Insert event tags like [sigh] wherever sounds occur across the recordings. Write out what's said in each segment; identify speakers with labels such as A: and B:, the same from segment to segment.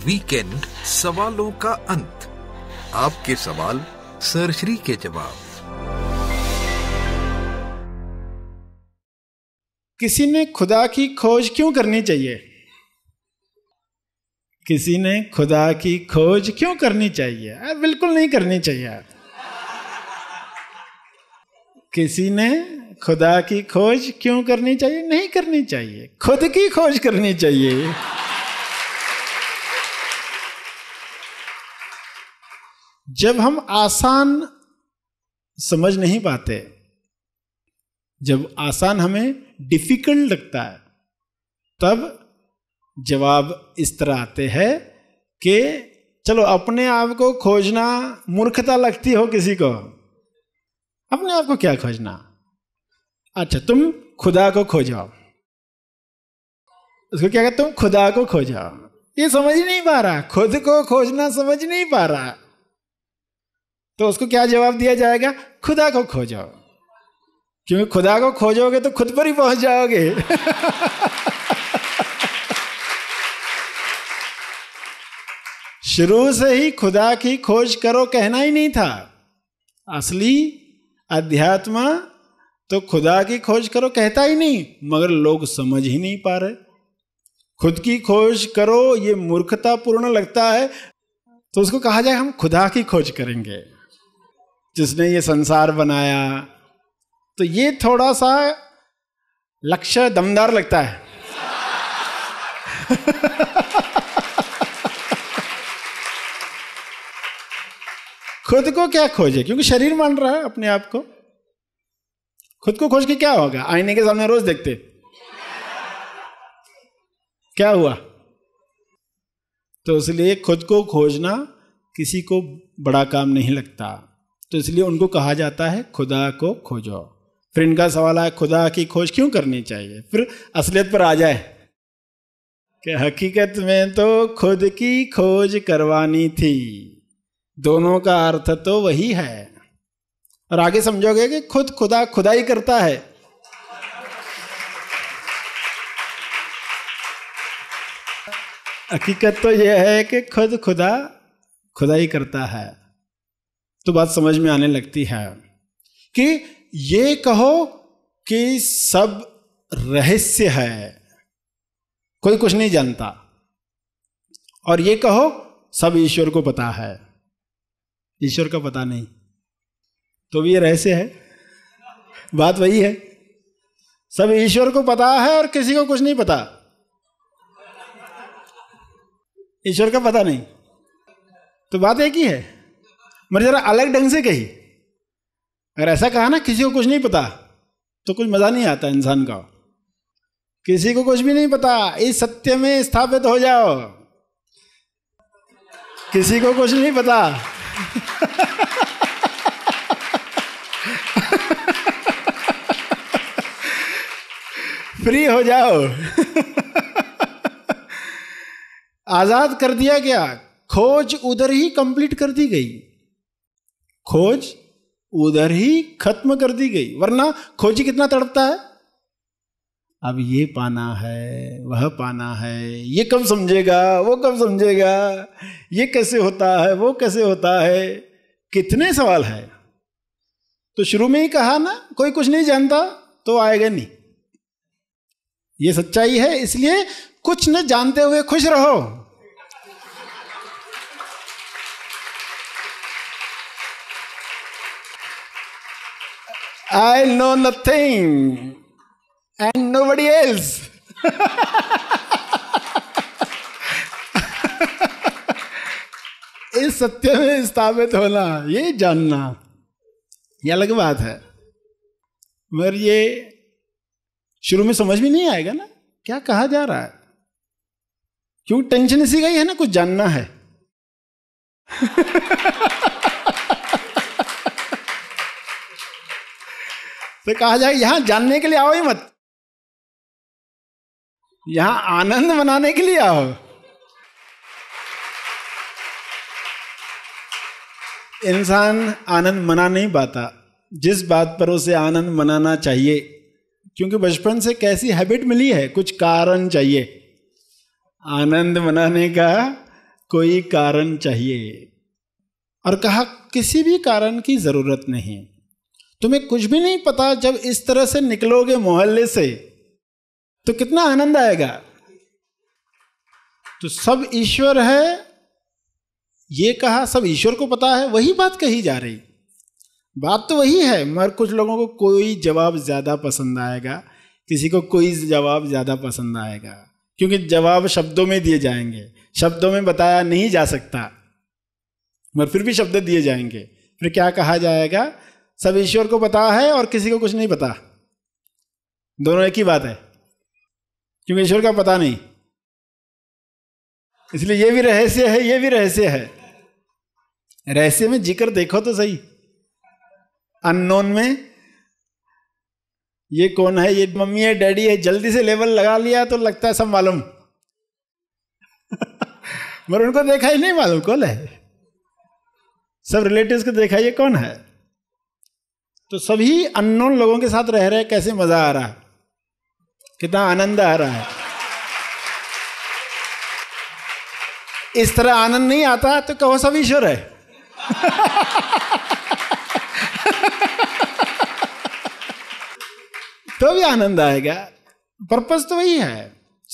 A: Weekend सवालों का अंत आपके सवाल सरश्री के जवाब किसी ने खुदा की खोज क्यों करनी चाहिए किसी ने खुदा की खोज क्यों करनी चाहिए आ, बिल्कुल नहीं करनी चाहिए किसी ने खुदा की खोज क्यों करनी चाहिए नहीं करनी चाहिए खुद की खोज करनी चाहिए जब हम आसान समझ नहीं पाते जब आसान हमें डिफिकल्ट लगता है तब जवाब इस तरह आते हैं कि चलो अपने आप को खोजना मूर्खता लगती हो किसी को अपने आप को क्या खोजना अच्छा तुम खुदा को खो जाओ उसको क्या कहते तुम खुदा को खो जाओ ये समझ नहीं पा रहा खुद को खोजना समझ नहीं पा रहा तो उसको क्या जवाब दिया जाएगा खुदा को खोजो क्योंकि खुदा को खोजोगे तो खुद पर ही पहुंच जाओगे शुरू से ही खुदा की खोज करो कहना ही नहीं था असली अध्यात्म तो खुदा की खोज करो कहता ही नहीं मगर लोग समझ ही नहीं पा रहे खुद की खोज करो ये मूर्खतापूर्ण लगता है तो उसको कहा जाए हम खुदा की खोज करेंगे जिसने ये संसार बनाया तो ये थोड़ा सा लक्ष्य दमदार लगता है [laughs] खुद को क्या खोजे क्योंकि शरीर मान रहा है अपने आप को खुद को खोज के क्या होगा आईने के सामने रोज देखते क्या हुआ तो इसलिए खुद को खोजना किसी को बड़ा काम नहीं लगता तो इसलिए उनको कहा जाता है खुदा को खोजो फिर इनका सवाल है खुदा की खोज क्यों करनी चाहिए फिर असलियत पर आ जाए कि हकीकत में तो खुद की खोज करवानी थी दोनों का अर्थ तो वही है और आगे समझोगे कि खुद खुदा खुदाई करता है हकीकत तो यह है कि खुद खुदा खुदाई करता है तो बात समझ में आने लगती है कि ये कहो कि सब रहस्य है कोई कुछ नहीं जानता और ये कहो सब ईश्वर को पता है ईश्वर का पता नहीं तो भी ये रहस्य है बात वही है सब ईश्वर को पता है और किसी को कुछ नहीं पता ईश्वर का पता नहीं तो बात एक ही है मैंने ज़रा अलग ढंग से कही अगर ऐसा कहा ना किसी को कुछ नहीं पता तो कुछ मज़ा नहीं आता इंसान का किसी को कुछ भी नहीं पता इस सत्य में स्थापित हो जाओ किसी को कुछ नहीं पता फ्री हो जाओ आज़ाद कर दिया गया खोज उधर ही कंप्लीट कर दी गई खोज उधर ही खत्म कर दी गई वरना खोजी कितना तड़पता है अब ये पाना है वह पाना है ये कब समझेगा वो कब समझेगा ये कैसे होता है वो कैसे होता है कितने सवाल है तो शुरू में ही कहा ना कोई कुछ नहीं जानता तो आएगा नहीं ये सच्चाई है इसलिए कुछ न जानते हुए खुश रहो I know nothing and nobody else. [laughs] इस सत्य में स्थापित होना ये जानना ये अलग बात है मगर ये शुरू में समझ भी नहीं आएगा ना क्या कहा जा रहा है क्यों टेंशन इसी का ही है ना कुछ जानना है [laughs] तो कहा जाए यहां जानने के लिए आओ ही मत यहां आनंद मनाने के लिए आओ इंसान आनंद मना नहीं पाता जिस बात पर उसे आनंद मनाना चाहिए क्योंकि बचपन से कैसी हैबिट मिली है कुछ कारण चाहिए आनंद मनाने का कोई कारण चाहिए और कहा किसी भी कारण की ज़रूरत नहीं तुम्हें कुछ भी नहीं पता जब इस तरह से निकलोगे मोहल्ले से तो कितना आनंद आएगा तो सब ईश्वर है ये कहा सब ईश्वर को पता है वही बात कही जा रही बात तो वही है मगर कुछ लोगों को कोई जवाब ज़्यादा पसंद आएगा किसी को कोई जवाब ज़्यादा पसंद आएगा क्योंकि जवाब शब्दों में दिए जाएंगे शब्दों में बताया नहीं जा सकता मगर फिर भी शब्द दिए जाएंगे फिर क्या कहा जाएगा सब ईश्वर को पता है और किसी को कुछ नहीं पता दोनों एक ही बात है क्योंकि ईश्वर का पता नहीं इसलिए ये भी रहस्य है ये भी रहस्य है रहस्य में जिक्र देखो तो सही अननोन में ये कौन है ये मम्मी है डैडी है जल्दी से लेवल लगा लिया तो लगता है सब मालूम [laughs] मगर उनको देखा ही नहीं मालूम कौन है सब रिलेटिव्स को देखा ये कौन है तो सभी अननोन लोगों के साथ रह रहे कैसे मजा आ रहा है कितना आनंद आ रहा है इस तरह आनंद नहीं आता तो कहो सब ईश्वर है [laughs] तो भी आनंद आएगा पर्पज तो वही है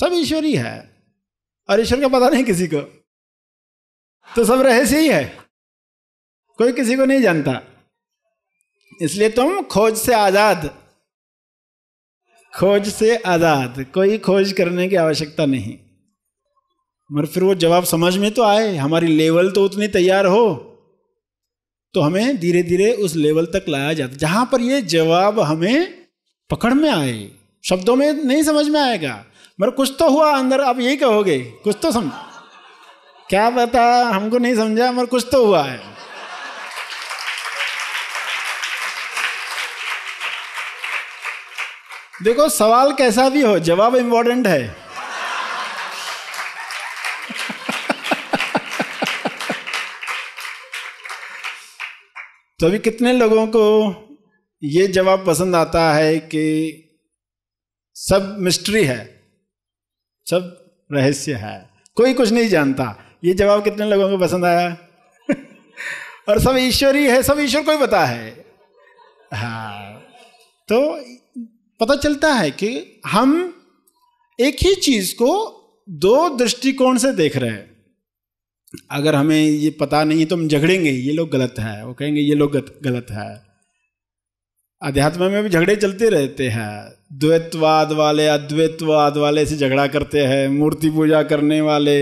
A: सब ईश्वर ही है और ईश्वर का पता नहीं किसी को तो सब रहस्य ही है कोई किसी को नहीं जानता इसलिए तुम खोज से आज़ाद खोज से आज़ाद कोई खोज करने की आवश्यकता नहीं मगर फिर वो जवाब समझ में तो आए हमारी लेवल तो उतनी तैयार हो तो हमें धीरे धीरे उस लेवल तक लाया जाता जहां पर ये जवाब हमें पकड़ में आए शब्दों में नहीं समझ में आएगा मगर कुछ तो हुआ अंदर आप यही कहोगे कुछ तो समझ क्या पता हमको नहीं समझा मगर कुछ तो हुआ है देखो सवाल कैसा भी हो जवाब इंपॉर्टेंट है तो अभी कितने लोगों को ये जवाब पसंद आता है कि सब मिस्ट्री है सब रहस्य है कोई कुछ नहीं जानता ये जवाब कितने लोगों को पसंद आया [laughs] और सब ईश्वरी है सब ईश्वर को ही पता है हाँ तो पता चलता है कि हम एक ही चीज को दो दृष्टिकोण से देख रहे हैं अगर हमें ये पता नहीं है तो हम झगड़ेंगे ये लोग गलत है वो कहेंगे ये लोग गलत है अध्यात्म में भी झगड़े चलते रहते हैं द्वैतवाद वाले अद्वैतवाद वाले से झगड़ा करते हैं मूर्ति पूजा करने वाले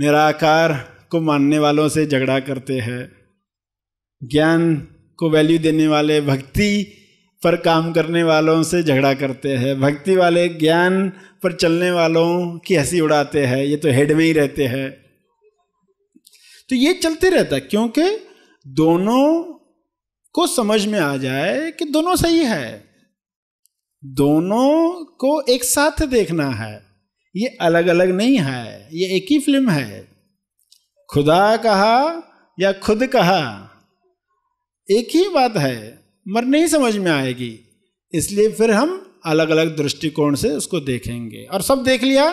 A: निराकार को मानने वालों से झगड़ा करते हैं ज्ञान को वैल्यू देने वाले भक्ति पर काम करने वालों से झगड़ा करते हैं भक्ति वाले ज्ञान पर चलने वालों की हंसी उड़ाते हैं ये तो हेड में ही रहते हैं तो ये चलते रहता है क्योंकि दोनों को समझ में आ जाए कि दोनों सही है दोनों को एक साथ देखना है ये अलग अलग नहीं है ये एक ही फिल्म है खुदा कहा या खुद कहा एक ही बात है मर नहीं समझ में आएगी इसलिए फिर हम अलग अलग दृष्टिकोण से उसको देखेंगे और सब देख लिया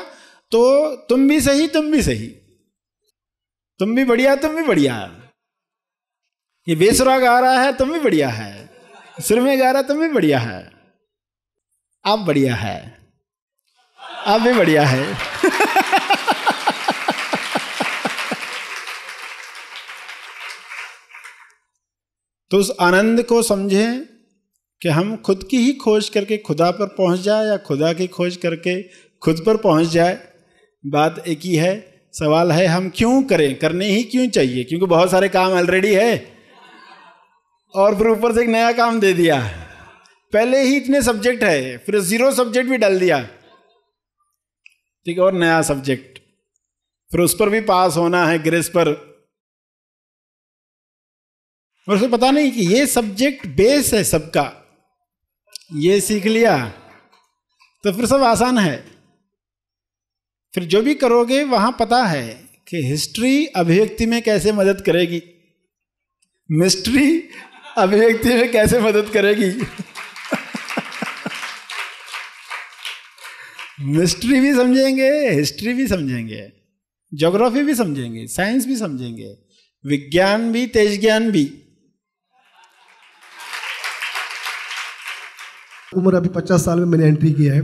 A: तो तुम भी सही तुम भी सही तुम भी बढ़िया तुम भी बढ़िया ये बेसुरा गा रहा है तुम भी बढ़िया है सिर में गा रहा तुम भी बढ़िया है आप बढ़िया है आप भी बढ़िया है [laughs] तो उस आनंद को समझें कि हम खुद की ही खोज करके खुदा पर पहुंच जाए या खुदा की खोज करके खुद पर पहुंच जाए बात एक ही है सवाल है हम क्यों करें करने ही क्यों चाहिए क्योंकि बहुत सारे काम ऑलरेडी है और फिर ऊपर से एक नया काम दे दिया पहले ही इतने सब्जेक्ट है फिर ज़ीरो सब्जेक्ट भी डाल दिया ठीक है और नया सब्जेक्ट फिर उस पर भी पास होना है ग्रेस पर मेरे उसे पता नहीं कि ये सब्जेक्ट बेस है सबका ये सीख लिया तो फिर सब आसान है फिर जो भी करोगे वहां पता है कि हिस्ट्री अभिव्यक्ति में कैसे मदद करेगी मिस्ट्री अभिव्यक्ति में कैसे मदद करेगी मिस्ट्री भी समझेंगे हिस्ट्री भी समझेंगे ज्योग्राफी भी समझेंगे साइंस भी समझेंगे विज्ञान भी तेज ज्ञान भी उम्र अभी पचास साल में मैंने एंट्री किया है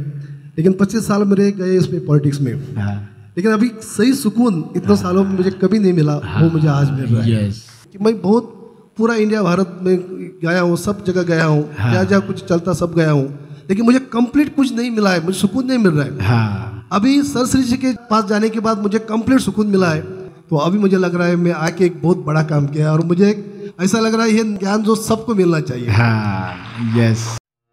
A: लेकिन पच्चीस साल मेरे गए इसमें पॉलिटिक्स में हाँ। लेकिन अभी सही सुकून इतने हाँ। सालों में मुझे कभी नहीं मिला वो हाँ। मुझे आज मिल रहा है कि मैं बहुत पूरा इंडिया भारत में गया हूँ सब जगह गया हूँ जहाँ जहाँ कुछ चलता सब गया हूँ लेकिन मुझे कंप्लीट कुछ नहीं मिला है मुझे सुकून नहीं मिल रहा है अभी सर श्री जी के पास जाने के बाद मुझे कंप्लीट सुकून मिला है तो अभी मुझे लग रहा है मैं आके एक बहुत बड़ा काम किया और मुझे ऐसा लग रहा है ये ज्ञान जो सबको मिलना चाहिए हाँ, यस